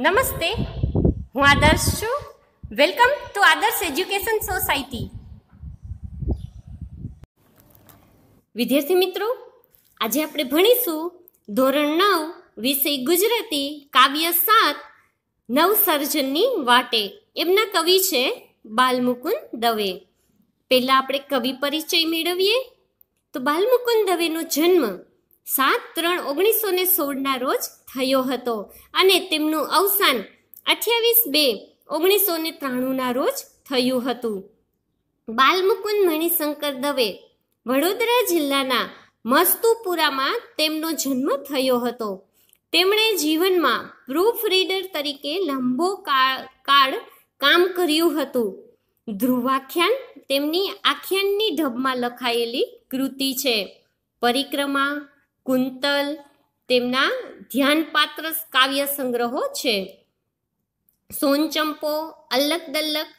નમસ્તે હું આદર્શ છું welcome to Adarsh education society વિદ્યાર્થી મિત્રો આજે આપણે ભણીશું ધોરણ નવ વિષય ગુજરાતી કાવ્ય સાત નવસર્જનની વાટે એમના કવિ છે બાલમુકુંદ દવે પહેલાં આપણે કવિ પરિચય મેળવીએ તો બાલમુકુંદ દવેનો જન્મ સાત ત્રણ ઓગણીસો ને સોળના રોજ થયો હતો અને તેમનું અવસાન અઠ્યાવીસ બે ઓગણીસો ને ત્રાણુંના રોજ થયું હતું બાલમુકુંદ મણિશંકર દવે વડોદરા જિલ્લાના મસ્તુપુરામાં તેમનો જન્મ થયો હતો તેમણે જીવનમાં પ્રૂફ રીડર તરીકે લાંબો કાળ કામ કર્યું હતું ધ્રુવાખ્યાન તેમની આખ્યાનની ઢબમાં લખાયેલી કૃતિ છે પરિક્રમા કુંતલ તેમના ધ્યાનપાત્ર કાવ્ય સંગ્રહો છે સોનચંપો અલગ દલ્લક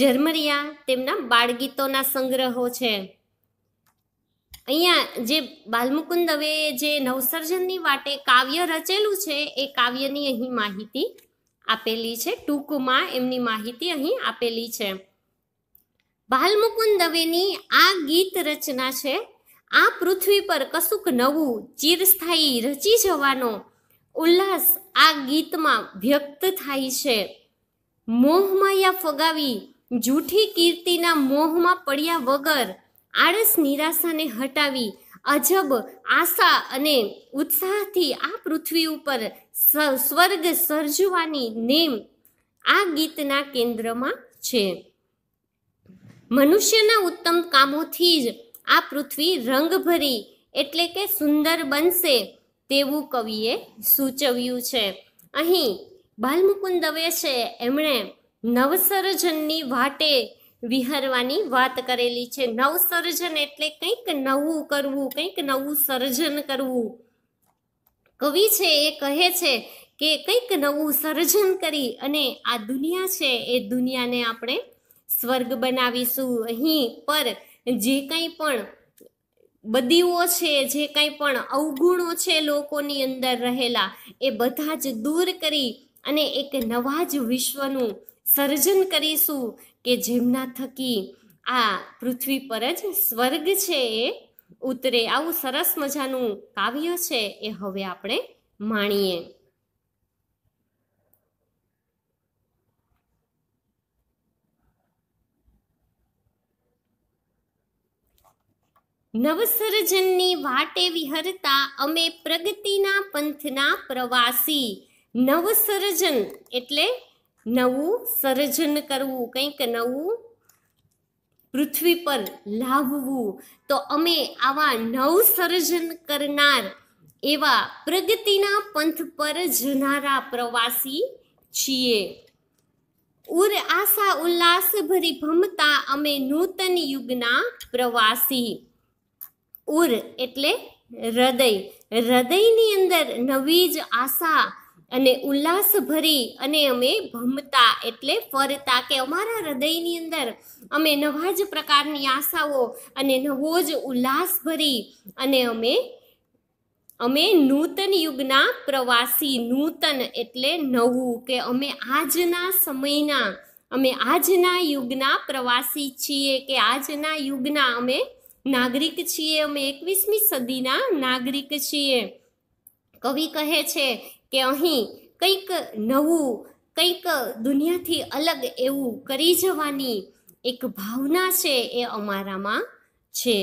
ઝરમરિયા તેમના બાળગીતોના સંગ્રહો છે અહીંયા જે બાલમુકુંદ દવે જે નવસર્જનની વાટે કાવ્ય રચેલું છે એ કાવ્યની અહીં માહિતી આપેલી છે ટૂંકમાં એમની માહિતી અહીં આપેલી છે બાલમુકુંદ દવેની આ ગીત રચના છે આ પૃથ્વી પર કશુંક નવું ચિરસ્થાયી રચી જવાનો ઉલ્લાસ આ ગીતમાં વ્યક્ત થાય છે મોહમાયા ફગાવી જૂઠી કીર્તિના મોહમાં પડ્યા વગર આળસ નિરાશાને હટાવી અજબ આશા અને ઉત્સાહથી આ પૃથ્વી ઉપર સ્વર્ગ સર્જવાની નેમ આ ગીતના કેન્દ્રમાં છે મનુષ્યના ઉત્તમ કામોથી જ આ પૃથ્વી રંગભરી એટલે કે સુંદર બનશે તેવું કવિએ સૂચવ્યું છે અહીં બાલમુકુંદ દવે છે એમણે નવસર્જનની વાટે વિહરવાની વાત કરેલી છે નવસર્જન એટલે કંઈક નવું કરવું કંઈક નવું સર્જન કરવું કવિ છે એ કહે છે કે કંઈક નવું સર્જન કરી અને આ દુનિયા છે એ દુનિયાને આપણે સ્વર્ગ બનાવીશું અહીં પર જે કંઈ પણ બદીઓ છે જે કંઈ પણ અવગુણો છે લોકોની અંદર રહેલા એ બધા જ દૂર કરી અને એક નવા જ વિશ્વનું સર્જન કરીશું કે જેમના થકી આ પૃથ્વી પર જ સ્વર્ગ છે એ ઉતરે આવું સરસ મજાનું કાવ્ય છે એ હવે આપણે માણીએ નવસર્જનની વાટે વિહરતા અમે પ્રગતિના પંથના પ્રવાસી નવસર્જન એટલે નવું સર્જન કરવું કંઈક નવું પૃથ્વી પર લાવવું તો અમે આવા નવસર્જન કરનાર એવા પ્રગતિના પંથ પર જનારા પ્રવાસી છીએ ઉર આશા ઉલ્લાસ ભરી ભમતા અમે નૂતન યુગના પ્રવાસી ઉર એટલે હૃદય હૃદયની અંદર નવી જ આશા અને ઉલ્લાસ ભરી અને અમે ભમતા એટલે ફરતા કે અમારા હૃદયની અંદર અમે નવા જ પ્રકારની આશાઓ અને નવો જ ઉલ્લાસ ભરી અને અમે અમે નૂતન યુગના પ્રવાસી નૂતન એટલે નવું કે અમે આજના સમયના અમે આજના યુગના પ્રવાસી છીએ કે આજના યુગના અમે નાગરિક છીએ અમે એકવીસમી સદીના નાગરિક છીએ કવિ કહે છે કે અહીં કંઈક નવું કંઈક દુનિયાથી અલગ એવું કરી જવાની એક ભાવના છે એ અમારામાં છે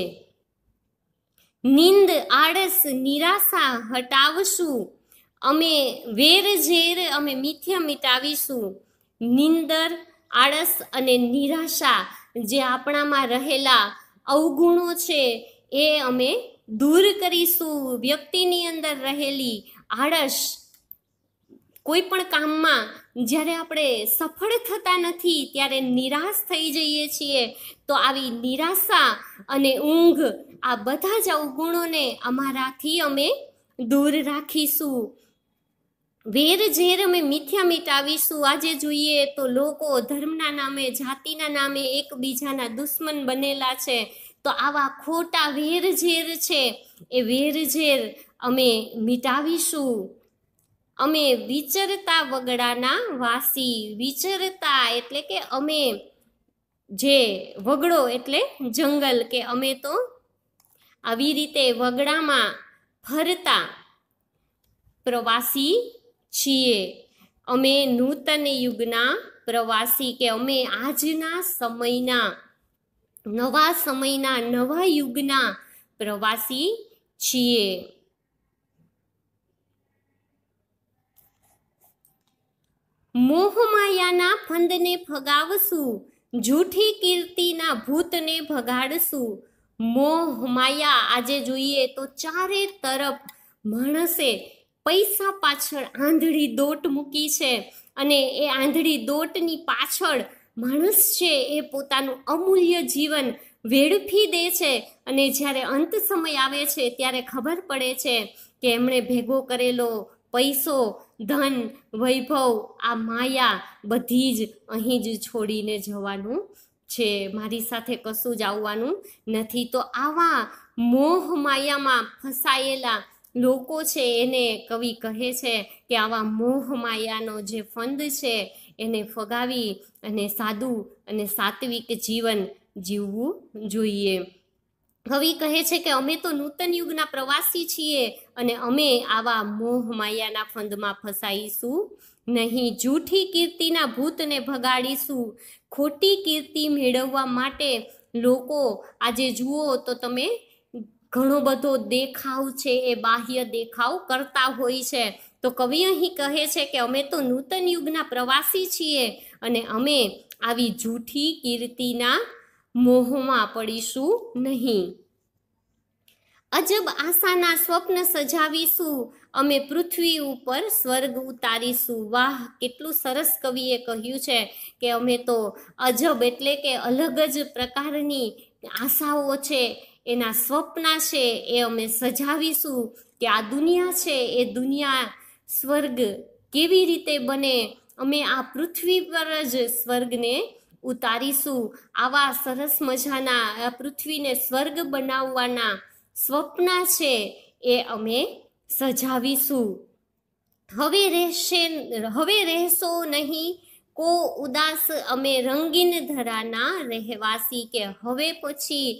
નિંદ આળસ નિરાશા હટાવશું અમે વેર ઝેર અમે મિથ્ય મિટાવીશું નિંદર આળસ અને નિરાશા જે આપણામાં રહેલા અવગુણો છે એ અમે દૂર કરીશું વ્યક્તિની અંદર રહેલી આળસ કોઈ પણ કામમાં જ્યારે આપણે સફળ થતા નથી ત્યારે નિરાશ થઈ જઈએ છીએ તો આવી નિરાશા અને ઊંઘ આ બધા જ અવગુણોને અમારાથી અમે દૂર રાખીશું વેર ઝેર અમે મિથ્યા મિટાવીશું આજે જોઈએ તો લોકો ધર્મના નામે જાતિના નામે એકબીજાના દુશ્મન બનેલા છે તો આવા ખોટા વેર ઝેર છે એ વેર ઝેર અમે મિટાવીશું અમે વિચરતા વગડાના વાસી વિચરતા એટલે કે અમે જે વગડો એટલે જંગલ કે અમે તો આવી રીતે વગડામાં ફરતા પ્રવાસી છીએ અમે નૂતન યુગના પ્રવાસી કે અમે આજના સમયના નવા સમયના નવા યુગના પ્રવાસી છીએ મોહમાયાના ફંદને ફગાવશું જૂઠી કીર્તિના ભૂતને ભગાડશું મોહ માયા આજે જોઈએ તો ચારે તરફ માણસે પૈસા પાછળ આંધળી દોટ મૂકી છે અને એ આંધળી દોટની પાછળ માણસ છે એ પોતાનું અમૂલ્ય જીવન વેડફી દે છે અને જ્યારે અંત સમય આવે છે ત્યારે ખબર પડે છે કે એમણે ભેગો કરેલો પૈસો ધન વૈભવ આ માયા બધી જ અહીં જ છોડીને જવાનું છે મારી સાથે કશું જ આવવાનું નથી તો આવા મોહ માયામાં ફસાયેલા લોકો છે એને કવિ કહે છે કે આવા મોહ માયાનો જે ફંદ છે એને ફગાવી અને સાદું અને સાત્વિક જીવન જીવવું જોઈએ કવિ કહે છે કે અમે તો નૂતન યુગના પ્રવાસી છીએ અને અમે આવા મોહ માયાના ફંદમાં ફસાઈશું નહીં જૂઠી કીર્તિના ભૂતને ભગાડીશું ખોટી કીર્તિ મેળવવા માટે લોકો આજે જુઓ તો તમે ઘણો બધો દેખાવ છે એ બાહ્ય દેખાવ કરતા હોય છે તો કવિ અહીં કહે છે કે અમે તો નૂતન યુગના પ્રવાસી છીએ અને અમે આવી જૂઠી કીર્તિના મોહમાં પડીશું નહીં અજબ આશાના સ્વપ્ન સજાવીશું અમે પૃથ્વી ઉપર સ્વર્ગ ઉતારીશું વાહ કેટલું સરસ કવિએ કહ્યું છે કે અમે તો અજબ એટલે કે અલગ જ પ્રકારની આશાઓ છે એના સ્વપ્ન છે એ અમે સજાવીશું કે આ દુનિયા છે એ દુનિયા સ્વર્ગ કેવી રીતે બને અમે આ પૃથ્વી પર જ સ્વર્ગને ઉતારીશું આવા સરસ મજાના પૃથ્વીને સ્વર્ગ બનાવવાના સ્વપ્ન છે એ અમે સજાવીશું હવે રહેશે હવે રહેશો નહીં કો ઉદાસ અમે રંગીન ધરાના રહેવાસી કે હવે પછી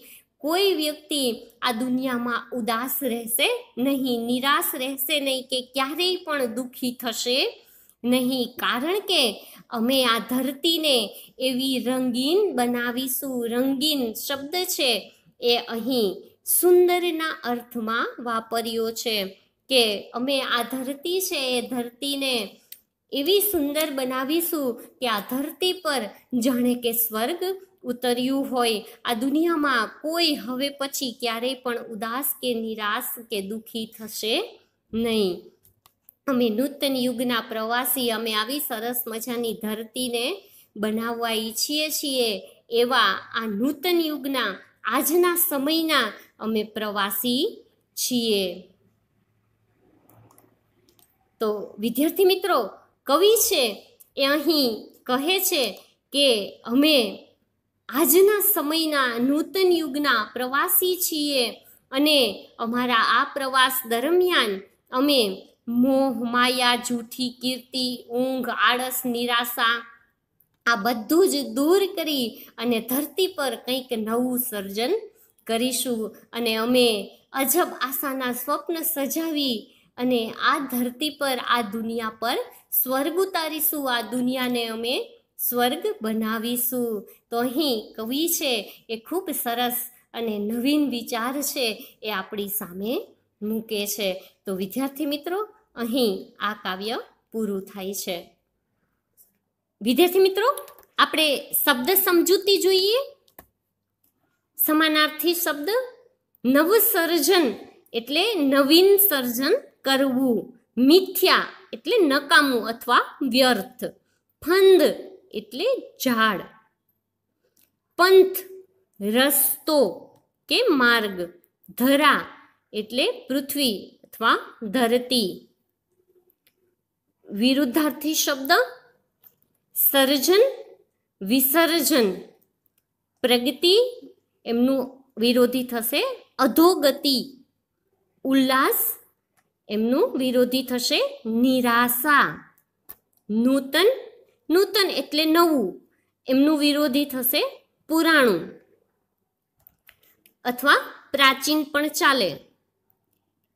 કોઈ વ્યક્તિ આ દુનિયામાં ઉદાસ રહેશે નહીં નિરાશ રહેશે નહીં કે ક્યારેય પણ દુઃખી થશે નહીં કારણ કે અમે આ ધરતીને એવી રંગીન બનાવીશું રંગીન શબ્દ છે એ અહીં સુંદરના અર્થમાં વાપર્યો છે કે અમે આ ધરતી છે એ ધરતીને એવી સુંદર બનાવીશું કે આ ધરતી પર જાણે કે સ્વર્ગ ઉતર્યું હોય આ દુનિયામાં કોઈ હવે પછી ક્યારેય પણ ઉદાસ કે નિરાશ કે દુઃખી થશે નહીં અમે નૂતન યુગના પ્રવાસી અમે આવી સરસ મજાની ધરતીને બનાવવા ઈચ્છીએ છીએ એવા આ નૂતન યુગના આજના સમયના અમે પ્રવાસી છીએ તો વિદ્યાર્થી મિત્રો કવિ છે એ અહીં કહે છે કે અમે આજના સમયના નૂતન યુગના પ્રવાસી છીએ અને અમારા આ પ્રવાસ દરમિયાન અમે મોહ માયા જૂઠી કીર્તિ ઊંઘ આળસ નિરાશા આ બધું જ દૂર કરી અને ધરતી પર કંઈક નવું સર્જન કરીશું અને અમે અજબ આશાના સ્વપ્ન સજાવી અને આ ધરતી પર આ દુનિયા પર સ્વર્ગ ઉતારીશું આ દુનિયાને અમે સ્વર્ગ બનાવીશું તો અહીં કવિ છે એ ખૂબ સરસ અને નવીન વિચાર છે એ આપણી સામે મૂકે છે તો વિદ્યાર્થી મિત્રો અહીં આ કાવ્ય પૂરું થાય છે વિદ્યાર્થી મિત્રો આપણે શબ્દ સમજૂતી જોઈએ સમાનાર્થી શબ્દ નવું સર્જન એટલે નવીન સર્જન કરવું મિથ્યા એટલે નકામું અથવા વ્યર્થ ફંદ એટલે ઝાડ પંથ રસ્તો કે માર્ગ ધરા એટલે પૃથ્વી અથવા ધરતી વિરુદ્ધાર્થી શબ્દ સર્જન વિસર્જન પ્રગતિ એમનું વિરોધી થશે અધોગતિ ઉલ્લાસ એમનું વિરોધી થશે નિરાશા નૂતન નૂતન એટલે નવું એમનું વિરોધી થશે પુરાણું અથવા પ્રાચીન પણ ચાલે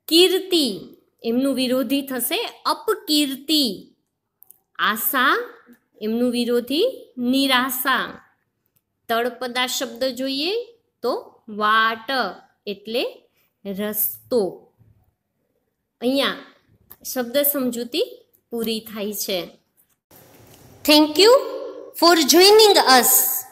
કીર્તિ એમનું વિરોધી થશે અપકીર્તિ આશા એમનું વિરોધી નિરાશા તળપદા શબ્દ જોઈએ તો વાટ એટલે રસ્તો અહીંયા શબ્દ સમજૂતી પૂરી થાય છે Thank you for joining us.